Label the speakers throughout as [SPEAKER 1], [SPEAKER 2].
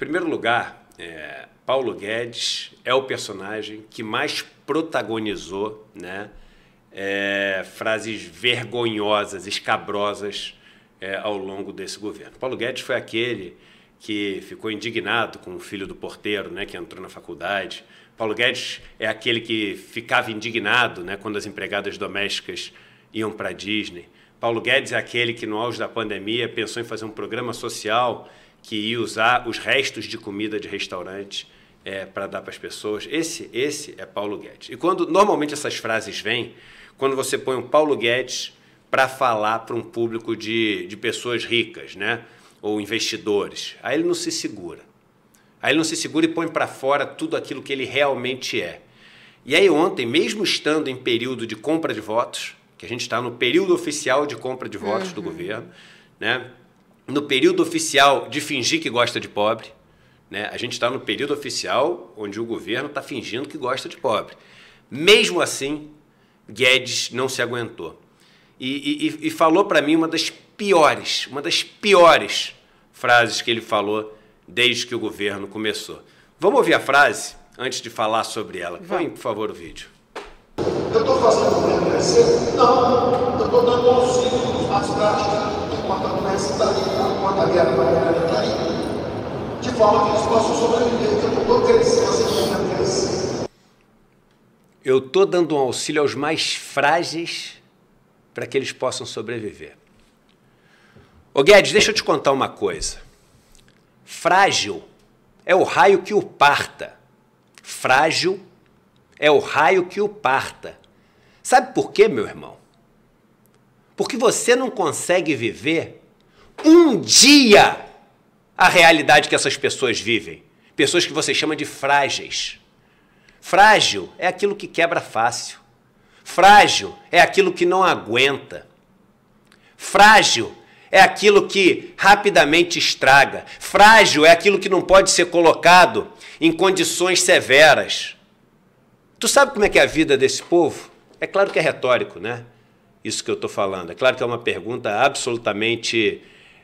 [SPEAKER 1] primeiro lugar, é, Paulo Guedes é o personagem que mais protagonizou né, é, frases vergonhosas, escabrosas é, ao longo desse governo. Paulo Guedes foi aquele que ficou indignado com o filho do porteiro, né, que entrou na faculdade. Paulo Guedes é aquele que ficava indignado, né, quando as empregadas domésticas iam para a Disney. Paulo Guedes é aquele que no auge da pandemia pensou em fazer um programa social que ia usar os restos de comida de restaurante é, para dar para as pessoas. Esse, esse é Paulo Guedes. E quando normalmente essas frases vêm, quando você põe o um Paulo Guedes para falar para um público de, de pessoas ricas, né? Ou investidores. Aí ele não se segura. Aí ele não se segura e põe para fora tudo aquilo que ele realmente é. E aí ontem, mesmo estando em período de compra de votos, que a gente está no período oficial de compra de votos uhum. do governo, né? no período oficial de fingir que gosta de pobre. Né? A gente está no período oficial onde o governo está fingindo que gosta de pobre. Mesmo assim, Guedes não se aguentou. E, e, e falou para mim uma das piores, uma das piores frases que ele falou desde que o governo começou. Vamos ouvir a frase antes de falar sobre ela. Põe, por favor, o vídeo. Eu estou fazendo o governo crescer? Não, eu estou dando auxílio às práticas está ali, a está aí. De forma que eles possam sobreviver, que eu estou crescendo, você crescer. Eu estou dando um auxílio aos mais frágeis para que eles possam sobreviver. Ô Guedes, deixa eu te contar uma coisa. Frágil é o raio que o parta. Frágil é o raio que o parta. Sabe por quê, meu irmão? Porque você não consegue viver um dia a realidade que essas pessoas vivem. Pessoas que você chama de frágeis. Frágil é aquilo que quebra fácil. Frágil é aquilo que não aguenta. Frágil é aquilo que rapidamente estraga. Frágil é aquilo que não pode ser colocado em condições severas. Tu sabe como é que é a vida desse povo? É claro que é retórico, né? Isso que eu estou falando. É claro que é uma pergunta absolutamente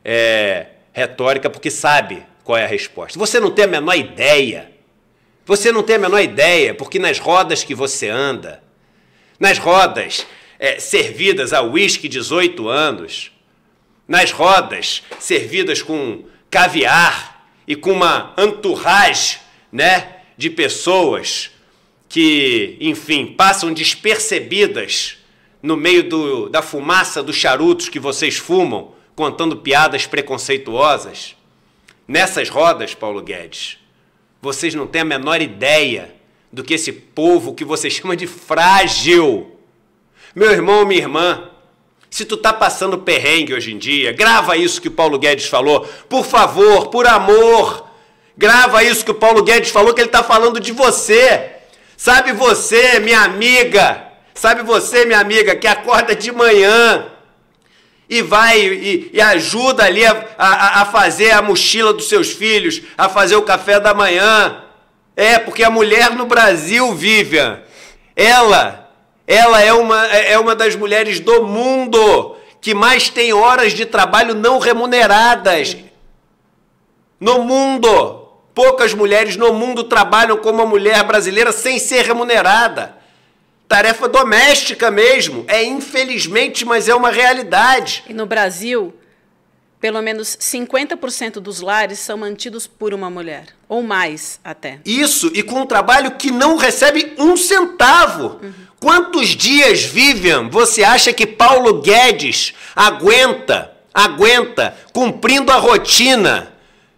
[SPEAKER 1] é, retórica porque sabe qual é a resposta. Você não tem a menor ideia. Você não tem a menor ideia, porque nas rodas que você anda, nas rodas é, servidas a uísque 18 anos, nas rodas servidas com caviar e com uma entourage né, de pessoas que, enfim, passam despercebidas no meio do, da fumaça dos charutos que vocês fumam contando piadas preconceituosas? Nessas rodas, Paulo Guedes, vocês não têm a menor ideia do que esse povo que você chama de frágil. Meu irmão, minha irmã, se tu tá passando perrengue hoje em dia, grava isso que o Paulo Guedes falou. Por favor, por amor, grava isso que o Paulo Guedes falou, que ele tá falando de você. Sabe você, minha amiga? Sabe você, minha amiga, que acorda de manhã e vai e, e ajuda ali a, a, a fazer a mochila dos seus filhos, a fazer o café da manhã. É, porque a mulher no Brasil, Vivian, ela, ela é uma, é, é uma das mulheres do mundo que mais tem horas de trabalho não remuneradas. No mundo, poucas mulheres no mundo trabalham como a mulher brasileira sem ser remunerada tarefa doméstica mesmo. É infelizmente, mas é uma realidade. E no Brasil, pelo menos 50% dos lares são mantidos por uma mulher, ou mais até. Isso, e com um trabalho que não recebe um centavo. Uhum. Quantos dias, Vivian, você acha que Paulo Guedes aguenta, aguenta, cumprindo a rotina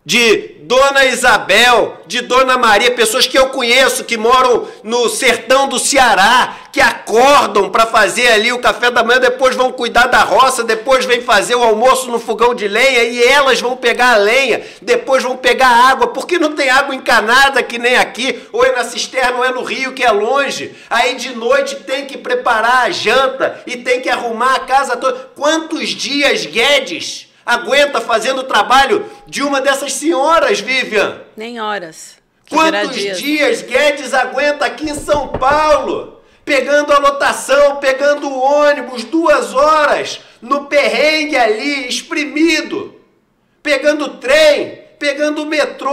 [SPEAKER 1] de Dona Isabel, de Dona Maria, pessoas que eu conheço que moram no sertão do Ceará, que acordam para fazer ali o café da manhã, depois vão cuidar da roça, depois vem fazer o almoço no fogão de lenha e elas vão pegar a lenha, depois vão pegar a água, porque não tem água encanada que nem aqui, ou é na cisterna, ou é no rio que é longe. Aí de noite tem que preparar a janta e tem que arrumar a casa toda. Quantos dias Guedes aguenta fazendo o trabalho de uma dessas senhoras, Vivian? Nem horas. Quantos dias Guedes aguenta aqui em São Paulo? pegando a lotação, pegando o ônibus, duas horas no perrengue ali, exprimido, pegando trem, pegando metrô,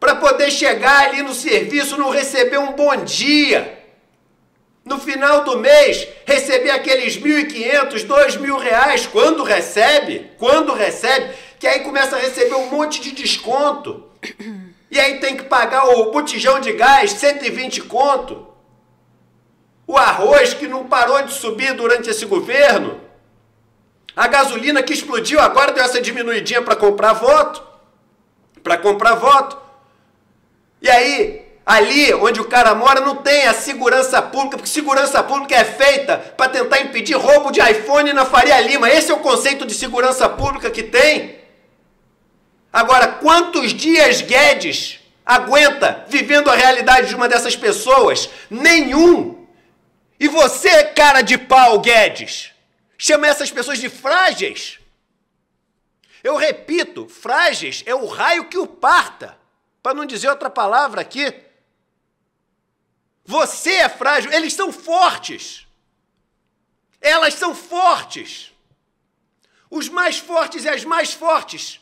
[SPEAKER 1] para poder chegar ali no serviço, não receber um bom dia. No final do mês, receber aqueles 1.500, 2.000 reais, quando recebe, quando recebe, que aí começa a receber um monte de desconto. E aí tem que pagar o botijão de gás, 120 conto. O arroz que não parou de subir durante esse governo. A gasolina que explodiu, agora deu essa diminuidinha para comprar voto. Para comprar voto. E aí, ali onde o cara mora, não tem a segurança pública, porque segurança pública é feita para tentar impedir roubo de iPhone na Faria Lima. Esse é o conceito de segurança pública que tem. Agora, quantos dias Guedes aguenta vivendo a realidade de uma dessas pessoas? Nenhum! E você, cara de pau, Guedes, chama essas pessoas de frágeis? Eu repito, frágeis é o raio que o parta, para não dizer outra palavra aqui. Você é frágil, eles são fortes. Elas são fortes. Os mais fortes e as mais fortes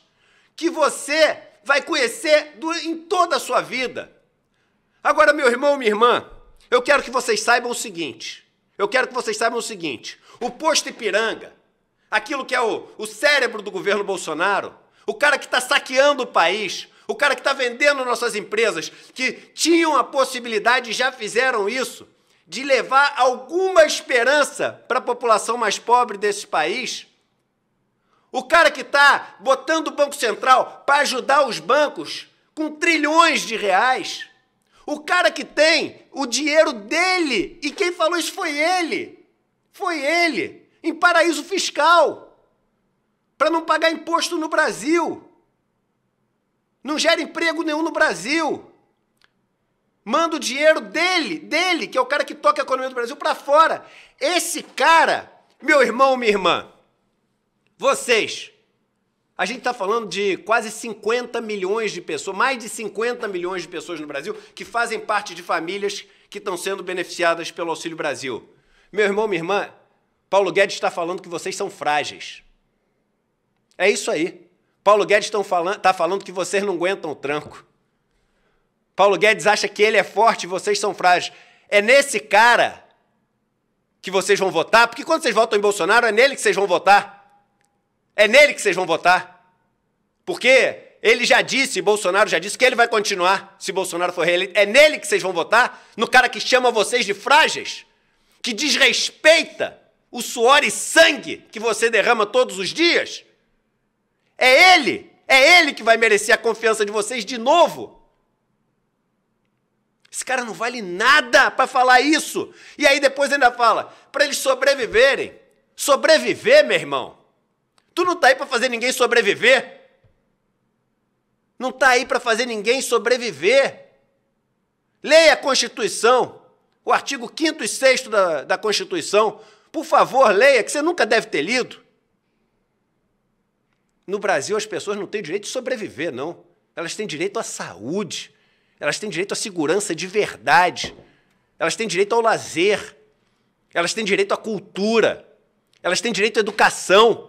[SPEAKER 1] que você vai conhecer em toda a sua vida. Agora, meu irmão, minha irmã, eu quero que vocês saibam o seguinte. Eu quero que vocês saibam o seguinte: o posto Ipiranga, aquilo que é o, o cérebro do governo Bolsonaro, o cara que está saqueando o país, o cara que está vendendo nossas empresas, que tinham a possibilidade e já fizeram isso, de levar alguma esperança para a população mais pobre desse país, o cara que está botando o Banco Central para ajudar os bancos com trilhões de reais. O cara que tem o dinheiro dele. E quem falou isso foi ele. Foi ele. Em paraíso fiscal. Para não pagar imposto no Brasil. Não gera emprego nenhum no Brasil. Manda o dinheiro dele, dele, que é o cara que toca a economia do Brasil, para fora. Esse cara, meu irmão, minha irmã. Vocês, a gente está falando de quase 50 milhões de pessoas, mais de 50 milhões de pessoas no Brasil que fazem parte de famílias que estão sendo beneficiadas pelo Auxílio Brasil. Meu irmão, minha irmã, Paulo Guedes está falando que vocês são frágeis. É isso aí. Paulo Guedes está falando, tá falando que vocês não aguentam o tranco. Paulo Guedes acha que ele é forte e vocês são frágeis. É nesse cara que vocês vão votar, porque quando vocês votam em Bolsonaro, é nele que vocês vão votar. É nele que vocês vão votar. Porque ele já disse, Bolsonaro já disse que ele vai continuar se Bolsonaro for reeleito. É nele que vocês vão votar? No cara que chama vocês de frágeis? Que desrespeita o suor e sangue que você derrama todos os dias? É ele! É ele que vai merecer a confiança de vocês de novo! Esse cara não vale nada para falar isso! E aí depois ainda fala, para eles sobreviverem. Sobreviver, meu irmão, Tu não tá aí para fazer ninguém sobreviver? Não tá aí para fazer ninguém sobreviver. Leia a Constituição, o artigo 5 e 6 da, da Constituição. Por favor, leia, que você nunca deve ter lido. No Brasil, as pessoas não têm direito de sobreviver, não. Elas têm direito à saúde, elas têm direito à segurança de verdade, elas têm direito ao lazer, elas têm direito à cultura, elas têm direito à educação.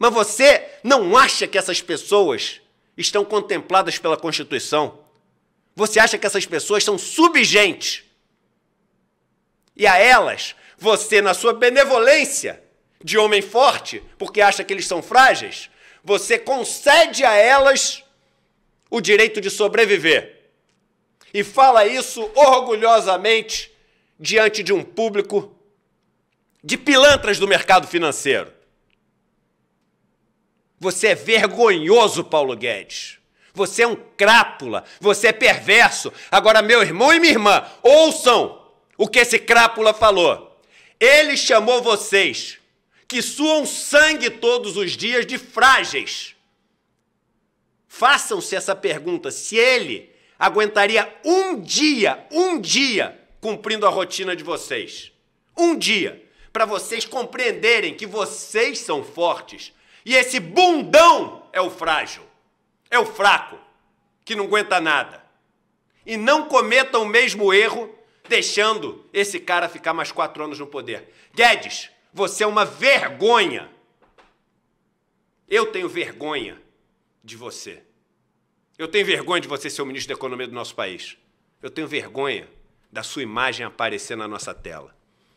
[SPEAKER 1] Mas você não acha que essas pessoas estão contempladas pela Constituição? Você acha que essas pessoas são subgentes? E a elas, você, na sua benevolência de homem forte, porque acha que eles são frágeis, você concede a elas o direito de sobreviver. E fala isso orgulhosamente diante de um público de pilantras do mercado financeiro. Você é vergonhoso, Paulo Guedes. Você é um crápula, você é perverso. Agora, meu irmão e minha irmã, ouçam o que esse crápula falou. Ele chamou vocês, que suam sangue todos os dias, de frágeis. Façam-se essa pergunta: se ele aguentaria um dia, um dia, cumprindo a rotina de vocês. Um dia. Para vocês compreenderem que vocês são fortes e esse bundão é o frágil, é o fraco, que não aguenta nada. E não cometa o mesmo erro, deixando esse cara ficar mais quatro anos no poder. Guedes, você é uma vergonha. Eu tenho vergonha de você. Eu tenho vergonha de você ser o ministro da Economia do nosso país. Eu tenho vergonha da sua imagem aparecer na nossa tela.